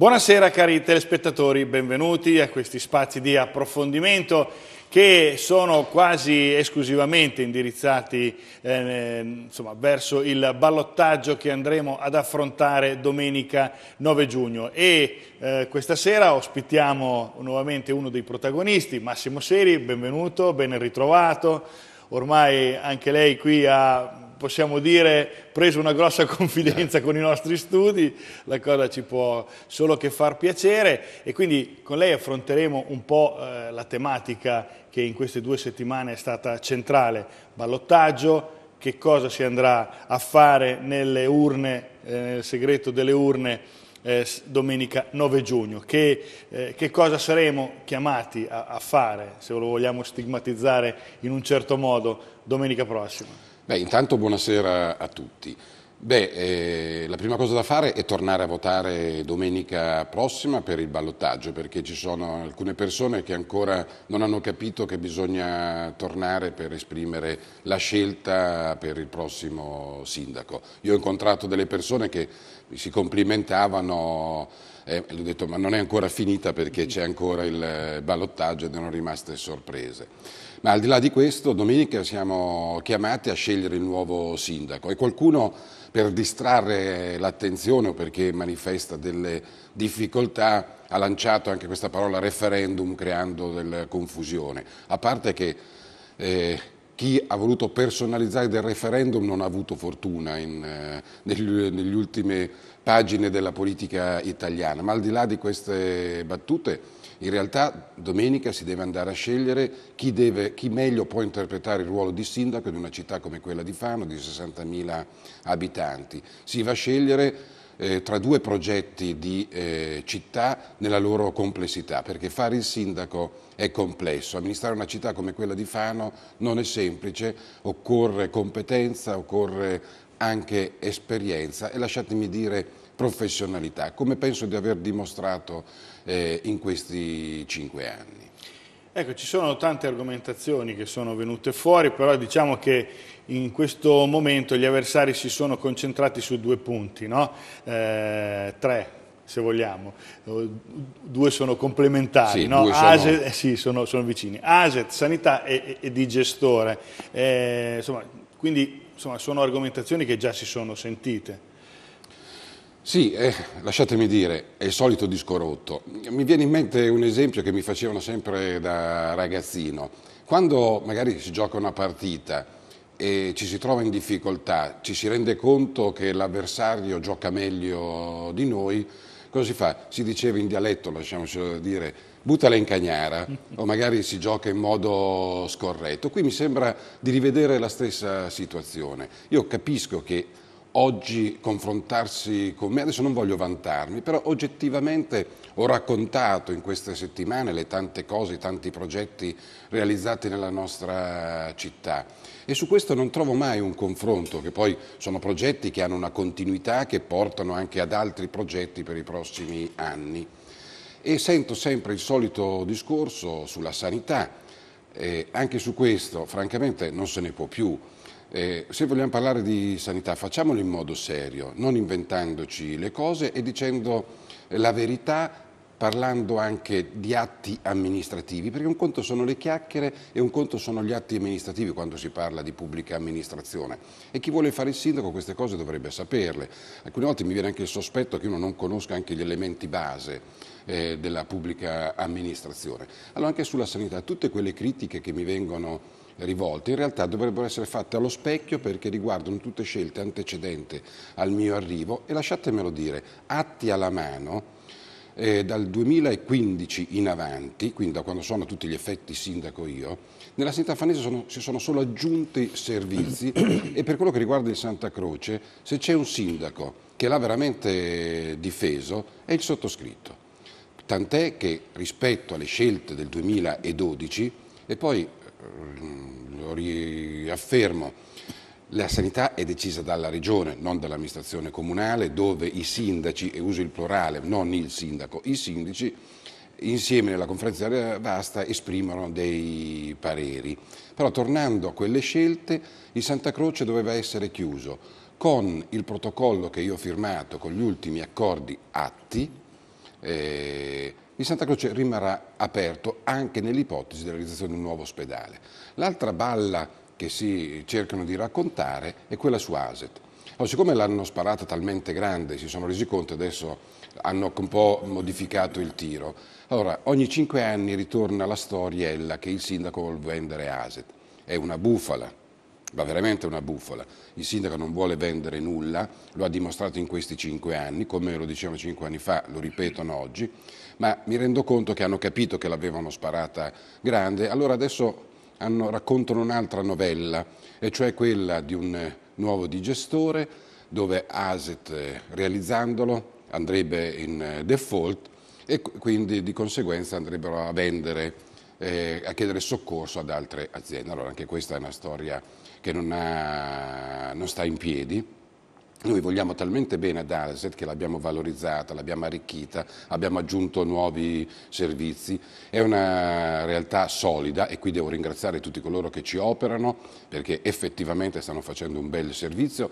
Buonasera cari telespettatori, benvenuti a questi spazi di approfondimento che sono quasi esclusivamente indirizzati eh, insomma, verso il ballottaggio che andremo ad affrontare domenica 9 giugno e eh, questa sera ospitiamo nuovamente uno dei protagonisti, Massimo Seri, benvenuto, ben ritrovato, ormai anche lei qui ha possiamo dire, preso una grossa confidenza con i nostri studi, la cosa ci può solo che far piacere e quindi con lei affronteremo un po' eh, la tematica che in queste due settimane è stata centrale, ballottaggio, che cosa si andrà a fare nelle urne, eh, nel segreto delle urne eh, domenica 9 giugno, che, eh, che cosa saremo chiamati a, a fare, se lo vogliamo stigmatizzare in un certo modo, domenica prossima. Beh, intanto buonasera a tutti. Beh, eh, la prima cosa da fare è tornare a votare domenica prossima per il ballottaggio, perché ci sono alcune persone che ancora non hanno capito che bisogna tornare per esprimere la scelta per il prossimo sindaco. Io ho incontrato delle persone che si complimentavano e gli ho detto ma non è ancora finita perché c'è ancora il ballottaggio ed erano rimaste sorprese. Ma al di là di questo, domenica siamo chiamati a scegliere il nuovo sindaco e qualcuno per distrarre l'attenzione o perché manifesta delle difficoltà ha lanciato anche questa parola referendum creando della confusione. A parte che eh, chi ha voluto personalizzare del referendum non ha avuto fortuna in, eh, negli, negli ultimi pagine della politica italiana, ma al di là di queste battute in realtà domenica si deve andare a scegliere chi, deve, chi meglio può interpretare il ruolo di sindaco di una città come quella di Fano di 60.000 abitanti. Si va a scegliere eh, tra due progetti di eh, città nella loro complessità, perché fare il sindaco è complesso, amministrare una città come quella di Fano non è semplice, occorre competenza, occorre anche esperienza e lasciatemi dire professionalità, come penso di aver dimostrato eh, in questi cinque anni. Ecco, ci sono tante argomentazioni che sono venute fuori, però diciamo che in questo momento gli avversari si sono concentrati su due punti, no? eh, tre se vogliamo, eh, due sono complementari, sì, no? due sono... Aset, eh, sì, sono, sono vicini, Aset, sanità e, e di gestore, eh, insomma, quindi insomma, sono argomentazioni che già si sono sentite. Sì, eh, lasciatemi dire, è il solito disco rotto. Mi viene in mente un esempio che mi facevano sempre da ragazzino. Quando magari si gioca una partita e ci si trova in difficoltà, ci si rende conto che l'avversario gioca meglio di noi, cosa si fa? Si diceva in dialetto, lasciamoci dire, buttala in cagnara o magari si gioca in modo scorretto. Qui mi sembra di rivedere la stessa situazione. Io capisco che oggi confrontarsi con me, adesso non voglio vantarmi, però oggettivamente ho raccontato in queste settimane le tante cose, i tanti progetti realizzati nella nostra città e su questo non trovo mai un confronto, che poi sono progetti che hanno una continuità che portano anche ad altri progetti per i prossimi anni. E sento sempre il solito discorso sulla sanità, eh, anche su questo francamente non se ne può più. Eh, se vogliamo parlare di sanità facciamolo in modo serio, non inventandoci le cose e dicendo la verità parlando anche di atti amministrativi, perché un conto sono le chiacchiere e un conto sono gli atti amministrativi quando si parla di pubblica amministrazione. E chi vuole fare il sindaco queste cose dovrebbe saperle. Alcune volte mi viene anche il sospetto che uno non conosca anche gli elementi base eh, della pubblica amministrazione. Allora anche sulla sanità, tutte quelle critiche che mi vengono rivolte in realtà dovrebbero essere fatte allo specchio perché riguardano tutte scelte antecedenti al mio arrivo e lasciatemelo dire, atti alla mano, eh, dal 2015 in avanti, quindi da quando sono a tutti gli effetti sindaco io, nella sanità fanese sono, si sono solo aggiunti servizi e per quello che riguarda il Santa Croce, se c'è un sindaco che l'ha veramente difeso è il sottoscritto tant'è che rispetto alle scelte del 2012, e poi mm, lo riaffermo, la sanità è decisa dalla regione, non dall'amministrazione comunale, dove i sindaci, e uso il plurale, non il sindaco, i sindaci, insieme nella conferenza vasta esprimono dei pareri. Però tornando a quelle scelte, il Santa Croce doveva essere chiuso con il protocollo che io ho firmato con gli ultimi accordi atti, eh, il Santa Croce rimarrà aperto anche nell'ipotesi della realizzazione di un nuovo ospedale. L'altra balla che si cercano di raccontare è quella su ASET. Allora, siccome l'hanno sparata talmente grande, si sono resi conto, adesso hanno un po' modificato il tiro. Allora, ogni cinque anni ritorna la storiella che il sindaco vuole vendere ASET. È una bufala, ma veramente una bufala. Il sindaco non vuole vendere nulla, lo ha dimostrato in questi cinque anni, come lo dicevano cinque anni fa, lo ripetono oggi, ma mi rendo conto che hanno capito che l'avevano sparata grande, allora adesso hanno, raccontano un'altra novella, e cioè quella di un nuovo digestore dove ASET eh, realizzandolo andrebbe in eh, default e quindi di conseguenza andrebbero a vendere, eh, a chiedere soccorso ad altre aziende. Allora anche questa è una storia che non, ha, eh, non sta in piedi. Noi vogliamo talmente bene ad Alset che l'abbiamo valorizzata, l'abbiamo arricchita, abbiamo aggiunto nuovi servizi. È una realtà solida e qui devo ringraziare tutti coloro che ci operano perché effettivamente stanno facendo un bel servizio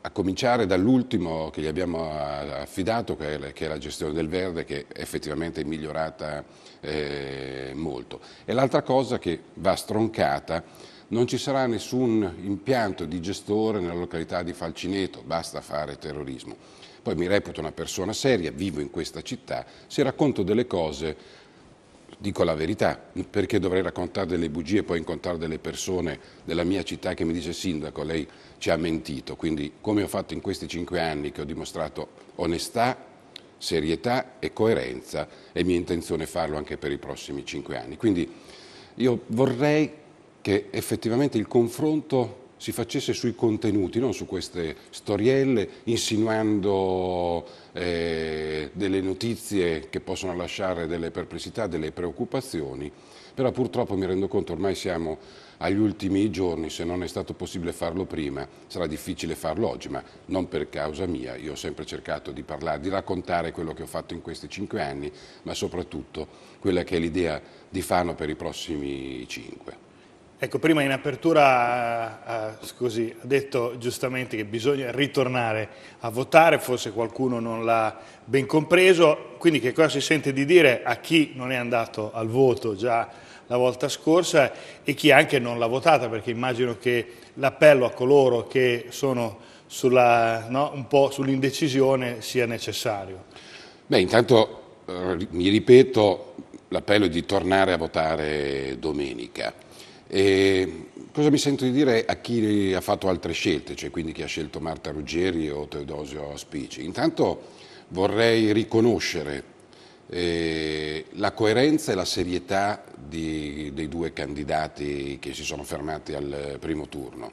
a cominciare dall'ultimo che gli abbiamo eh, affidato, che è la gestione del verde, che effettivamente è migliorata eh, molto. E l'altra cosa che va stroncata non ci sarà nessun impianto di gestore nella località di Falcineto, basta fare terrorismo. Poi mi reputo una persona seria, vivo in questa città, se racconto delle cose dico la verità, perché dovrei raccontare delle bugie e poi incontrare delle persone della mia città che mi dice sindaco, lei ci ha mentito. Quindi come ho fatto in questi cinque anni che ho dimostrato onestà, serietà e coerenza è mia intenzione farlo anche per i prossimi cinque anni. Quindi io vorrei che effettivamente il confronto si facesse sui contenuti, non su queste storielle, insinuando eh, delle notizie che possono lasciare delle perplessità, delle preoccupazioni, però purtroppo mi rendo conto ormai siamo agli ultimi giorni, se non è stato possibile farlo prima, sarà difficile farlo oggi, ma non per causa mia, io ho sempre cercato di parlare, di raccontare quello che ho fatto in questi cinque anni, ma soprattutto quella che è l'idea di Fano per i prossimi cinque. Ecco, prima in apertura eh, eh così, ha detto giustamente che bisogna ritornare a votare, forse qualcuno non l'ha ben compreso, quindi che cosa si sente di dire a chi non è andato al voto già la volta scorsa e chi anche non l'ha votata, perché immagino che l'appello a coloro che sono sulla, no, un po' sull'indecisione sia necessario. Beh, intanto eh, mi ripeto l'appello è di tornare a votare domenica e cosa mi sento di dire a chi ha fatto altre scelte, cioè quindi chi ha scelto Marta Ruggeri o Teodosio Spici? Intanto vorrei riconoscere eh, la coerenza e la serietà di, dei due candidati che si sono fermati al primo turno,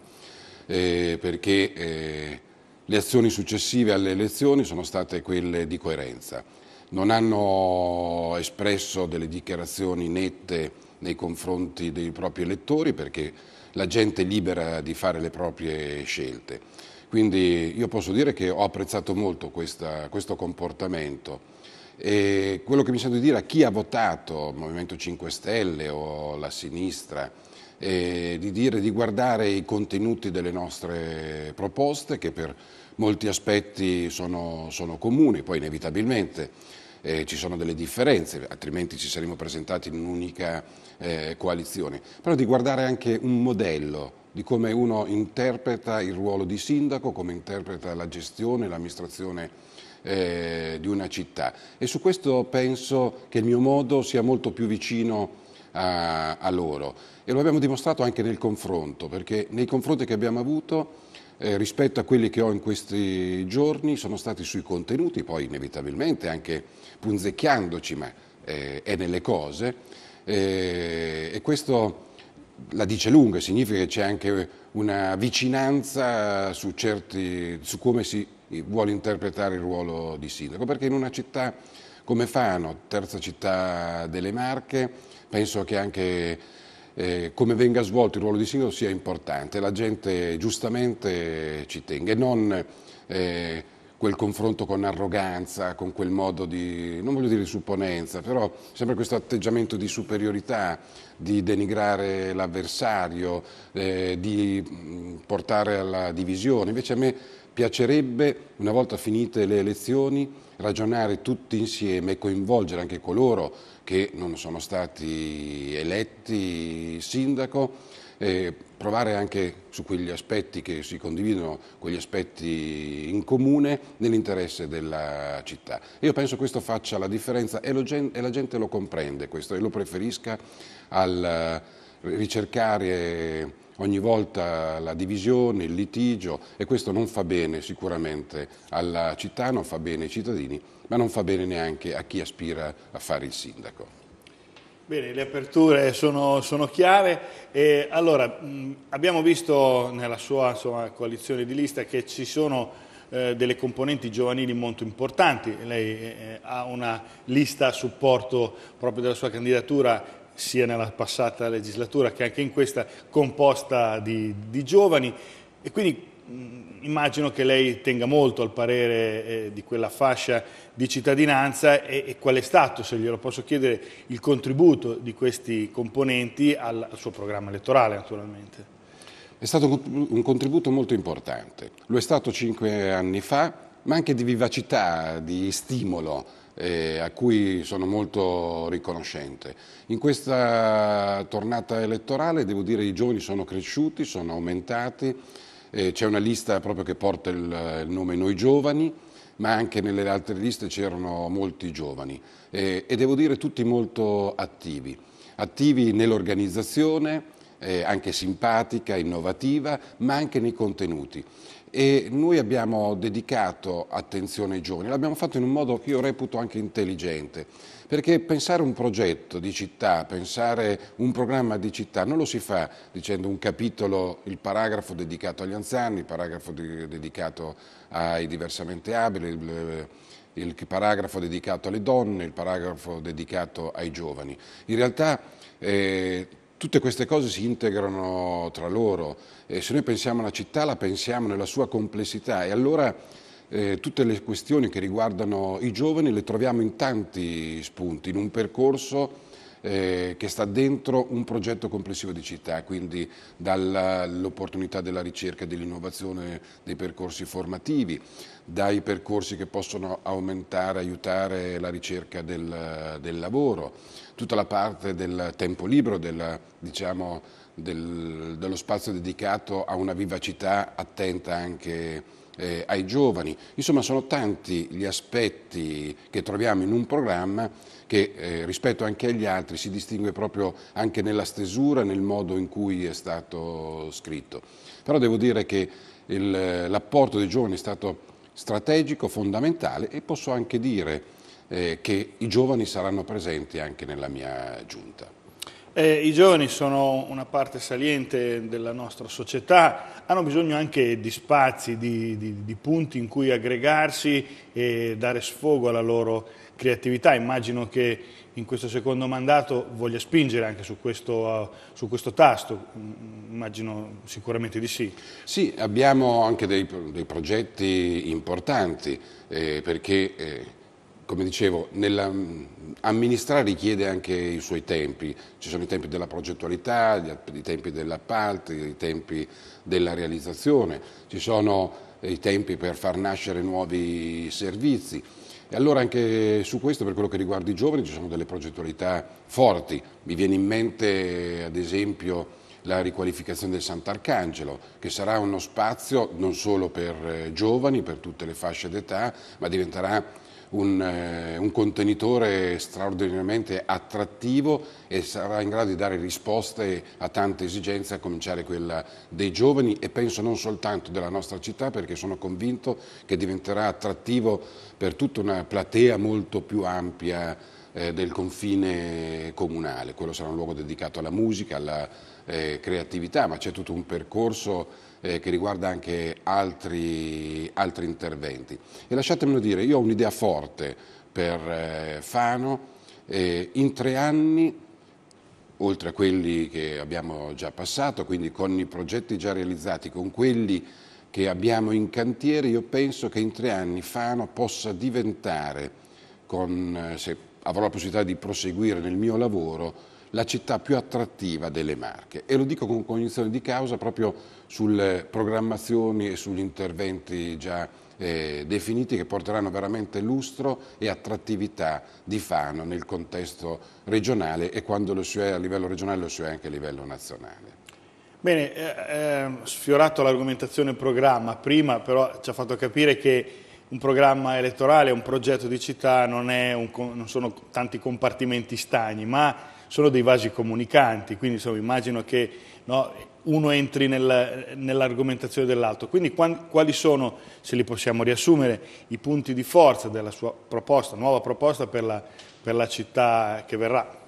eh, perché eh, le azioni successive alle elezioni sono state quelle di coerenza. Non hanno espresso delle dichiarazioni nette nei confronti dei propri elettori perché la gente è libera di fare le proprie scelte. Quindi io posso dire che ho apprezzato molto questa, questo comportamento. E quello che mi sento di dire a chi ha votato il Movimento 5 Stelle o la sinistra, di dire di guardare i contenuti delle nostre proposte che per molti aspetti sono, sono comuni, poi inevitabilmente eh, ci sono delle differenze, altrimenti ci saremmo presentati in un'unica eh, coalizione, però di guardare anche un modello di come uno interpreta il ruolo di sindaco, come interpreta la gestione, l'amministrazione eh, di una città. E su questo penso che il mio modo sia molto più vicino a, a loro. E lo abbiamo dimostrato anche nel confronto, perché nei confronti che abbiamo avuto eh, rispetto a quelli che ho in questi giorni sono stati sui contenuti, poi inevitabilmente anche punzecchiandoci, ma eh, è nelle cose. Eh, e questo la dice lunga, significa che c'è anche una vicinanza su, certi, su come si vuole interpretare il ruolo di sindaco, perché in una città come Fano, terza città delle Marche, penso che anche eh, come venga svolto il ruolo di sindaco sia importante, la gente giustamente ci tenga e non eh, quel confronto con arroganza, con quel modo di, non voglio dire supponenza, però sempre questo atteggiamento di superiorità, di denigrare l'avversario, eh, di mm, portare alla divisione, invece a me Piacerebbe, una volta finite le elezioni, ragionare tutti insieme e coinvolgere anche coloro che non sono stati eletti sindaco, eh, provare anche su quegli aspetti che si condividono, quegli aspetti in comune nell'interesse della città. Io penso questo faccia la differenza e, lo, e la gente lo comprende questo e lo preferisca al ricercare ogni volta la divisione, il litigio e questo non fa bene sicuramente alla città, non fa bene ai cittadini, ma non fa bene neanche a chi aspira a fare il sindaco. Bene, le aperture sono, sono chiare. E allora, mh, abbiamo visto nella sua insomma, coalizione di lista che ci sono eh, delle componenti giovanili molto importanti. Lei eh, eh ha una lista a supporto proprio della sua candidatura sia nella passata legislatura che anche in questa, composta di, di giovani e quindi mm, immagino che lei tenga molto al parere eh, di quella fascia di cittadinanza e, e, qual è stato, se glielo posso chiedere, il contributo di questi componenti al, al suo programma elettorale naturalmente. È stato un contributo molto importante, lo è stato cinque anni fa, ma anche di vivacità, di stimolo eh, a cui sono molto riconoscente. In questa tornata elettorale devo dire che i giovani sono cresciuti, sono aumentati, eh, c'è una lista proprio che porta il, il nome Noi Giovani, ma anche nelle altre liste c'erano molti giovani eh, e devo dire tutti molto attivi, attivi nell'organizzazione, eh, anche simpatica, innovativa, ma anche nei contenuti e noi abbiamo dedicato attenzione ai giovani, l'abbiamo fatto in un modo che io reputo anche intelligente, perché pensare un progetto di città, pensare un programma di città non lo si fa dicendo un capitolo, il paragrafo dedicato agli anziani, il paragrafo di, dedicato ai diversamente abili, il, il paragrafo dedicato alle donne, il paragrafo dedicato ai giovani. In realtà eh, Tutte queste cose si integrano tra loro e se noi pensiamo alla città la pensiamo nella sua complessità e allora eh, tutte le questioni che riguardano i giovani le troviamo in tanti spunti, in un percorso eh, che sta dentro un progetto complessivo di città, quindi dall'opportunità della ricerca e dell'innovazione dei percorsi formativi, dai percorsi che possono aumentare, aiutare la ricerca del, del lavoro tutta la parte del tempo libero, del, diciamo, del, dello spazio dedicato a una vivacità attenta anche eh, ai giovani. Insomma sono tanti gli aspetti che troviamo in un programma che eh, rispetto anche agli altri si distingue proprio anche nella stesura, nel modo in cui è stato scritto. Però devo dire che l'apporto dei giovani è stato strategico, fondamentale e posso anche dire eh, che i giovani saranno presenti anche nella mia giunta. Eh, I giovani sono una parte saliente della nostra società, hanno bisogno anche di spazi, di, di, di punti in cui aggregarsi e dare sfogo alla loro creatività. Immagino che in questo secondo mandato voglia spingere anche su questo, eh, su questo tasto, mm, immagino sicuramente di sì. Sì, abbiamo anche dei, dei progetti importanti eh, perché eh, come dicevo, mm, amministrare richiede anche i suoi tempi, ci sono i tempi della progettualità, i tempi dell'appalto, i tempi della realizzazione, ci sono eh, i tempi per far nascere nuovi servizi. E allora anche su questo, per quello che riguarda i giovani, ci sono delle progettualità forti. Mi viene in mente, ad esempio, la riqualificazione del Sant'Arcangelo, che sarà uno spazio non solo per eh, giovani, per tutte le fasce d'età, ma diventerà un, eh, un contenitore straordinariamente attrattivo e sarà in grado di dare risposte a tante esigenze, a cominciare quella dei giovani e penso non soltanto della nostra città perché sono convinto che diventerà attrattivo per tutta una platea molto più ampia eh, del confine comunale. Quello sarà un luogo dedicato alla musica, alla eh, creatività, ma c'è tutto un percorso eh, che riguarda anche altri, altri interventi. E lasciatemelo dire, io ho un'idea forte per eh, Fano, in tre anni oltre a quelli che abbiamo già passato, quindi con i progetti già realizzati, con quelli che abbiamo in cantiere, io penso che in tre anni Fano possa diventare, con, eh, se avrò la possibilità di proseguire nel mio lavoro la città più attrattiva delle Marche e lo dico con cognizione di causa proprio sulle programmazioni e sugli interventi già eh, definiti che porteranno veramente lustro e attrattività di Fano nel contesto regionale e quando lo si è a livello regionale lo si è anche a livello nazionale. Bene, eh, eh, sfiorato l'argomentazione programma, prima però ci ha fatto capire che un programma elettorale, un progetto di città non, un, non sono tanti compartimenti stagni, ma sono dei vasi comunicanti, quindi insomma, immagino che no, uno entri nel, nell'argomentazione dell'altro. Quindi quali sono, se li possiamo riassumere, i punti di forza della sua proposta, nuova proposta per la, per la città che verrà?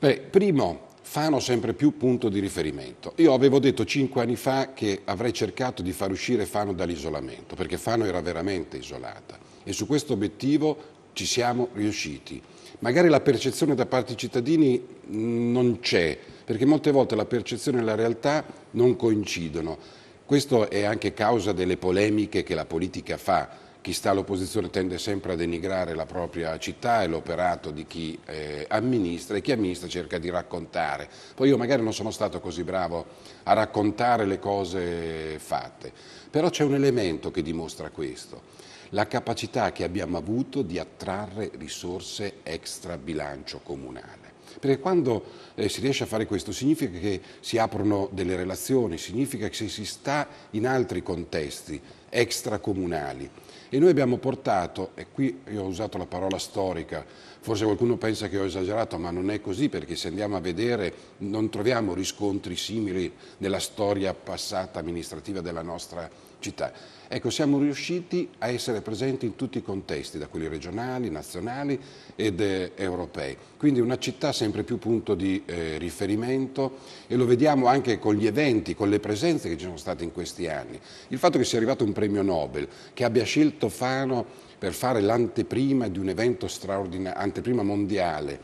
Beh, primo, fanno sempre più punto di riferimento. Io avevo detto cinque anni fa che avrei cercato di far uscire Fano dall'isolamento, perché Fano era veramente isolata e su questo obiettivo ci siamo riusciti. Magari la percezione da parte dei cittadini non c'è, perché molte volte la percezione e la realtà non coincidono. Questo è anche causa delle polemiche che la politica fa chi sta all'opposizione tende sempre a denigrare la propria città e l'operato di chi eh, amministra e chi amministra cerca di raccontare. Poi io magari non sono stato così bravo a raccontare le cose fatte, però c'è un elemento che dimostra questo, la capacità che abbiamo avuto di attrarre risorse extra bilancio comunale. Perché quando eh, si riesce a fare questo significa che si aprono delle relazioni, significa che se si sta in altri contesti extracomunali, e noi abbiamo portato, e qui io ho usato la parola storica, forse qualcuno pensa che ho esagerato, ma non è così perché se andiamo a vedere non troviamo riscontri simili nella storia passata amministrativa della nostra città città. Ecco, siamo riusciti a essere presenti in tutti i contesti, da quelli regionali, nazionali ed eh, europei. Quindi una città sempre più punto di eh, riferimento e lo vediamo anche con gli eventi, con le presenze che ci sono state in questi anni. Il fatto che sia arrivato un premio Nobel, che abbia scelto Fano per fare l'anteprima di un evento straordinario, anteprima mondiale,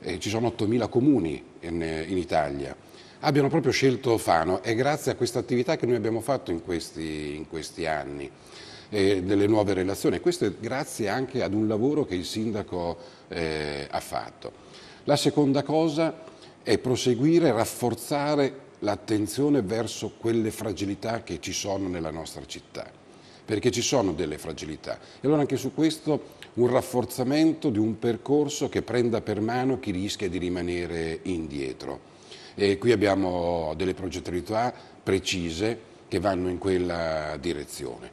eh, ci sono 8.000 comuni in, in Italia abbiano proprio scelto Fano. È grazie a questa attività che noi abbiamo fatto in questi, in questi anni eh, delle nuove relazioni. Questo è grazie anche ad un lavoro che il sindaco eh, ha fatto. La seconda cosa è proseguire, rafforzare l'attenzione verso quelle fragilità che ci sono nella nostra città, perché ci sono delle fragilità. E allora anche su questo un rafforzamento di un percorso che prenda per mano chi rischia di rimanere indietro. E qui abbiamo delle progettualità precise che vanno in quella direzione.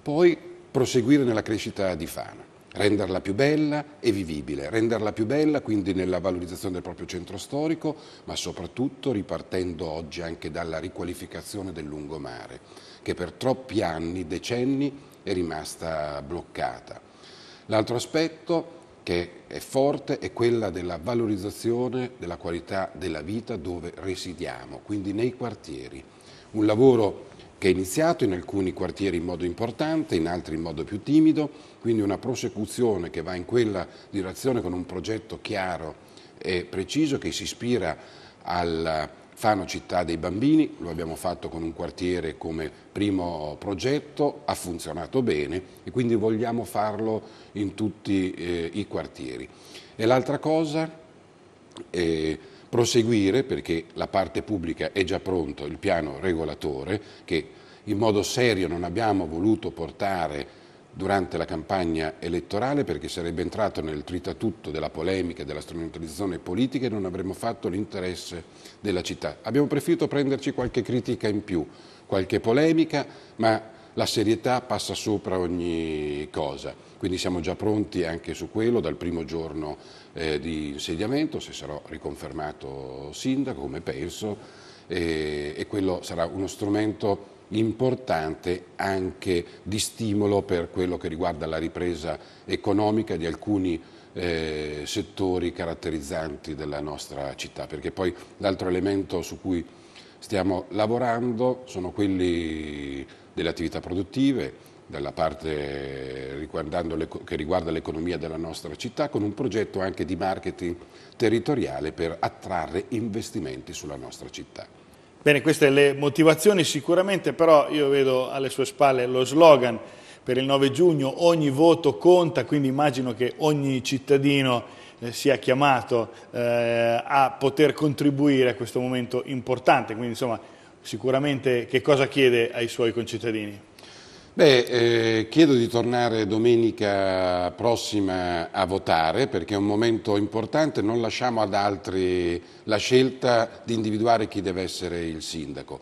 Poi proseguire nella crescita di Fana renderla più bella e vivibile, renderla più bella quindi nella valorizzazione del proprio centro storico, ma soprattutto ripartendo oggi anche dalla riqualificazione del lungomare, che per troppi anni, decenni, è rimasta bloccata. L'altro aspetto che è forte è quella della valorizzazione della qualità della vita dove residiamo, quindi nei quartieri. Un lavoro che è iniziato in alcuni quartieri in modo importante, in altri in modo più timido, quindi una prosecuzione che va in quella direzione con un progetto chiaro e preciso che si ispira al Fano città dei bambini, lo abbiamo fatto con un quartiere come primo progetto, ha funzionato bene e quindi vogliamo farlo in tutti eh, i quartieri. E l'altra cosa, è eh, proseguire, perché la parte pubblica è già pronto, il piano regolatore, che in modo serio non abbiamo voluto portare durante la campagna elettorale perché sarebbe entrato nel tritatutto della polemica, della strumentalizzazione politica e non avremmo fatto l'interesse della città. Abbiamo preferito prenderci qualche critica in più, qualche polemica, ma la serietà passa sopra ogni cosa, quindi siamo già pronti anche su quello dal primo giorno eh, di insediamento, se sarò riconfermato sindaco, come penso, e, e quello sarà uno strumento importante anche di stimolo per quello che riguarda la ripresa economica di alcuni eh, settori caratterizzanti della nostra città, perché poi l'altro elemento su cui stiamo lavorando sono quelli delle attività produttive, dalla parte che riguarda l'economia della nostra città, con un progetto anche di marketing territoriale per attrarre investimenti sulla nostra città. Bene, queste le motivazioni sicuramente, però io vedo alle sue spalle lo slogan per il 9 giugno, ogni voto conta, quindi immagino che ogni cittadino eh, sia chiamato eh, a poter contribuire a questo momento importante, quindi insomma sicuramente che cosa chiede ai suoi concittadini? Beh, eh, chiedo di tornare domenica prossima a votare perché è un momento importante, non lasciamo ad altri la scelta di individuare chi deve essere il sindaco.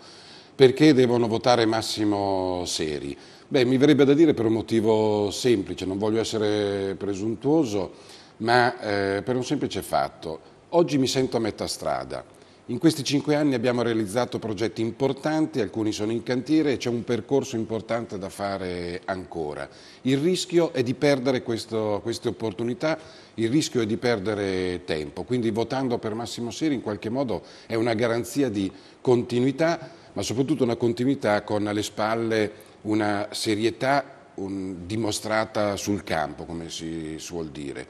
Perché devono votare Massimo Seri? Beh, mi verrebbe da dire per un motivo semplice, non voglio essere presuntuoso, ma eh, per un semplice fatto. Oggi mi sento a metà strada in questi cinque anni abbiamo realizzato progetti importanti, alcuni sono in cantiere e c'è un percorso importante da fare ancora. Il rischio è di perdere questo, queste opportunità, il rischio è di perdere tempo, quindi votando per Massimo Seri in qualche modo è una garanzia di continuità, ma soprattutto una continuità con alle spalle una serietà un, dimostrata sul campo, come si suol dire.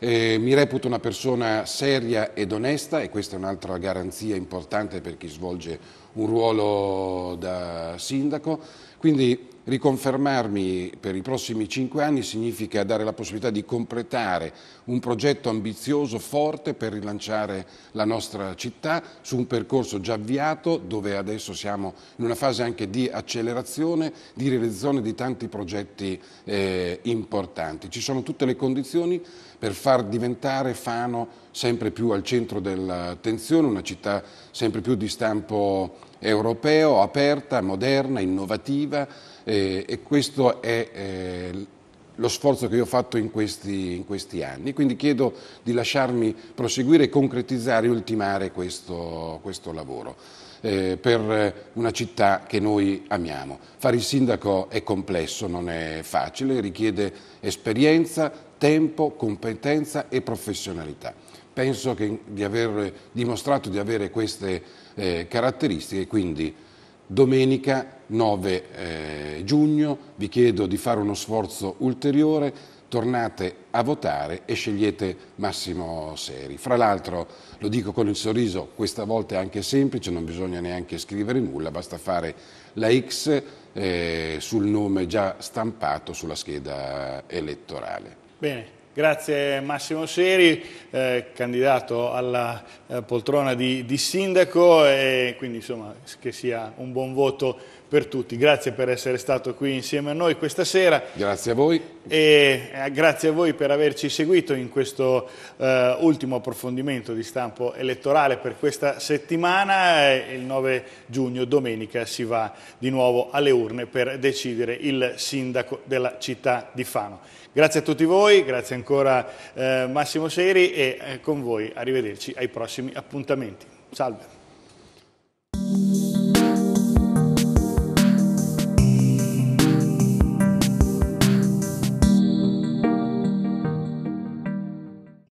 Eh, mi reputo una persona seria ed onesta e questa è un'altra garanzia importante per chi svolge un ruolo da sindaco, quindi Riconfermarmi per i prossimi cinque anni significa dare la possibilità di completare un progetto ambizioso, forte per rilanciare la nostra città su un percorso già avviato dove adesso siamo in una fase anche di accelerazione, di realizzazione di tanti progetti eh, importanti. Ci sono tutte le condizioni per far diventare Fano sempre più al centro dell'attenzione, una città sempre più di stampo europeo, aperta, moderna, innovativa, eh, e questo è eh, lo sforzo che io ho fatto in questi, in questi, anni. Quindi chiedo di lasciarmi proseguire concretizzare e ultimare questo, questo lavoro eh, per una città che noi amiamo. Fare il sindaco è complesso, non è facile, richiede esperienza, tempo, competenza e professionalità. Penso di aver dimostrato di avere queste eh, caratteristiche, quindi Domenica 9 eh, giugno vi chiedo di fare uno sforzo ulteriore, tornate a votare e scegliete Massimo Seri. Fra l'altro, lo dico con il sorriso, questa volta è anche semplice, non bisogna neanche scrivere nulla, basta fare la X eh, sul nome già stampato sulla scheda elettorale. Bene. Grazie Massimo Seri, eh, candidato alla eh, poltrona di, di sindaco e quindi insomma che sia un buon voto per tutti. Grazie per essere stato qui insieme a noi questa sera. Grazie a voi. E eh, grazie a voi per averci seguito in questo eh, ultimo approfondimento di stampo elettorale per questa settimana. Eh, il 9 giugno, domenica, si va di nuovo alle urne per decidere il sindaco della città di Fano. Grazie a tutti voi, grazie ancora eh, Massimo Seri e eh, con voi arrivederci ai prossimi appuntamenti. Salve.